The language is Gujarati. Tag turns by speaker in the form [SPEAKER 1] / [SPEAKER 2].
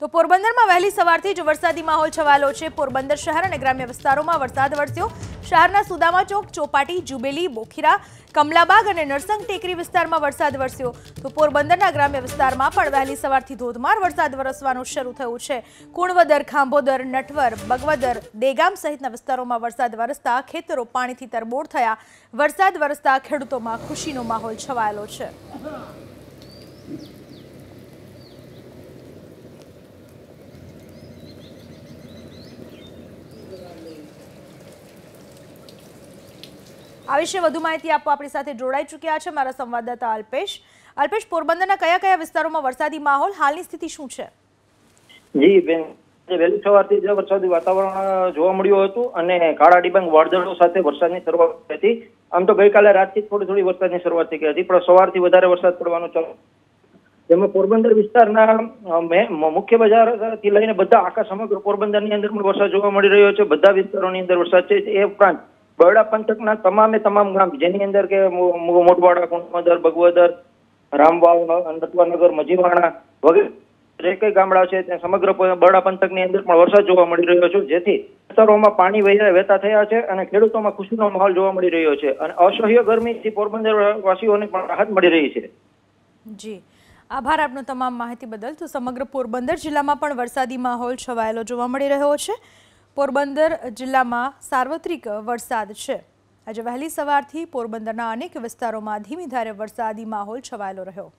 [SPEAKER 1] તો પોરબંદરમાં વહેલી સવારથી જ વરસાદી માહોલ છવાયેલો છે પોરબંદર શહેર અને ગ્રામ્ય વિસ્તારોમાં વરસાદ વરસ્યો શહેરના સુદામા ચોક ચોપાટી જુબેલી બોખીરા કમલાબાગ અને નરસંગ ટેકરી વિસ્તારમાં વરસાદ વરસ્યો તો પોરબંદરના ગ્રામ્ય વિસ્તારમાં પણ વહેલી સવારથી ધોધમાર વરસાદ વરસવાનું શરૂ થયું છે કુણવદર ખાંભોદર નટવર બગવદર દેગામ સહિતના વિસ્તારોમાં વરસાદ વરસતા ખેતરો પાણીથી તરબોળ થયા વરસાદ વરસતા ખેડૂતોમાં ખુશીનો માહોલ છવાયેલો છે આ વિશે વધુ માહિતી આપવા આપણી સાથે જોડાઈ ચૂક્યા છે મારા સંવાદદાતા અલ્પેશ અલ્પેશ પોરબંદરના કયા કયા વિસ્તારોમાં વરસાદી માહોલ હાલની સ્થિતિ શું છે
[SPEAKER 2] જી બેન વહેલી સવારથી જ વરસાદી વાતાવરણ જોવા મળ્યું હતું અને કાળા ડિબાંગ વાદળો સાથે વરસાદની શરૂઆત થઈ હતી આમ તો ગઈકાલે રાતથી થોડી થોડી વરસાદની શરૂઆત થઈ ગઈ હતી પણ સવારથી વધારે વરસાદ પડવાનો ચાલુ જેમાં પોરબંદર વિસ્તારના મુખ્ય બજારથી લઈને બધા આખા સમગ્ર પોરબંદરની અંદર પણ વરસાદ જોવા મળી રહ્યો છે બધા વિસ્તારોની અંદર વરસાદ છે એ ઉપરાંત બરોડા પંથકના તમામે તમામ ગામ જેની અંદર કે મોટવાડા કુંડમદર બગવદર રામવાવ નટવાનગર મજીવાણા વગેરે જે કઈ ગામડા છે ત્યાં સમગ્ર બરોડા પંથકની અંદર પણ વરસાદ જોવા મળી રહ્યો છે જેથી વિસ્તારોમાં પાણી વહેતા થયા છે અને ખેડૂતોમાં ખુશીનો માહોલ જોવા મળી રહ્યો છે અને અસહ્ય ગરમીથી પોરબંદર વાસીઓને પણ રાહત મળી રહી છે
[SPEAKER 1] જી આભાર આપનો તમામ માહિતી બદલ તો સમગ્ર પોરબંદર જિલ્લામાં પણ વરસાદી માહોલ છવાયેલો જોવા મળી રહ્યો છે પોરબંદર જિલ્લામાં સાર્વત્રિક વરસાદ છે આજે વહેલી સવારથી પોરબંદરના અનેક વિસ્તારોમાં ધીમી ધારે વરસાદી માહોલ છવાયેલો રહ્યો